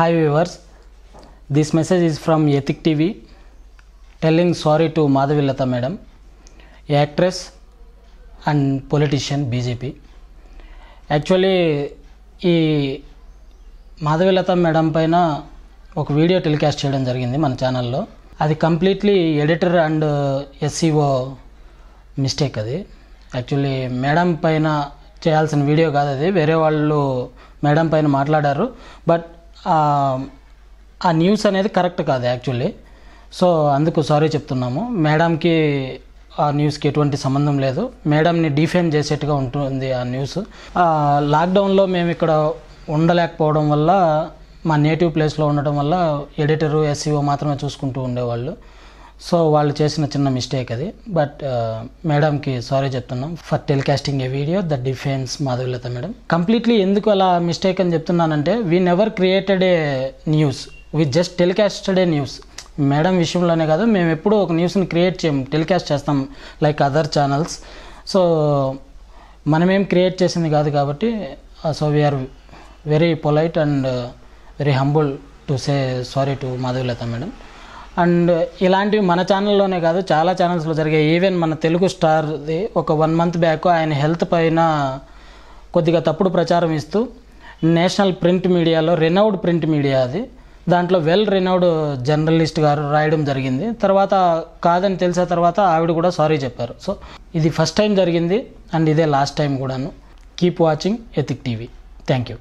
Hi viewers, this message is from Ethic TV telling sorry to Madhavilatha madam actress and politician BJP actually ఈ Madhavilatha madam పైన ఒక video telecast చేయడం జరిగింది మన ఛానల్లో అది completely editor and SEO mistake అది యాక్చువల్లీ మేడం పైన చేయాల్సిన వీడియో కాదు అది వేరే వాళ్ళు మేడం పైన మాట్లాడారు బట్ ఆ న్యూస్ అనేది కరెక్ట్ కాదు యాక్చువల్లీ సో అందుకు సారీ చెప్తున్నాము మేడంకి ఆ న్యూస్కి ఎటువంటి సంబంధం లేదు మేడంని డిఫేమ్ చేసేట్టుగా ఉంటుంది ఆ న్యూస్ లాక్డౌన్లో మేము ఇక్కడ ఉండలేకపోవడం వల్ల మా నేటివ్ ప్లేస్లో ఉండటం వల్ల ఎడిటరు ఎస్సీఓ e మాత్రమే చూసుకుంటూ ఉండేవాళ్ళు సో వాళ్ళు చేసిన చిన్న మిస్టేక్ అది బట్ మేడంకి సారీ చెప్తున్నాం for telecasting a video the defence Madhavilatha madam completely ఎందుకు అలా మిస్టేక్ అని చెప్తున్నానంటే we never created a news we just telecasted a news madam విషయంలోనే కాదు మేము ఎప్పుడూ ఒక న్యూస్ని క్రియేట్ చేయము టెలికాస్ట్ చేస్తాం లైక్ అదర్ ఛానల్స్ సో మనమేం క్రియేట్ చేసింది కాదు కాబట్టి so we are very polite and very humble to say sorry to Madhavilatha madam and ఇలాంటివి మన ఛానల్లోనే కాదు చాలా ఛానల్స్లో జరిగాయి ఈవెన్ మన తెలుగు స్టార్ది ఒక వన్ మంత్ బ్యాక్ ఆయన హెల్త్ పైన కొద్దిగా తప్పుడు ప్రచారం ఇస్తూ నేషనల్ ప్రింట్ మీడియాలో రెనౌడ్ ప్రింట్ మీడియా అది దాంట్లో వెల్ రెనౌడ్ జర్నలిస్ట్ గారు రాయడం జరిగింది తర్వాత కాదని తెలిసిన తర్వాత ఆవిడ కూడా సారీ చెప్పారు సో ఇది ఫస్ట్ టైం జరిగింది అండ్ ఇదే లాస్ట్ టైం కూడాను keep watching Ethic TV thank you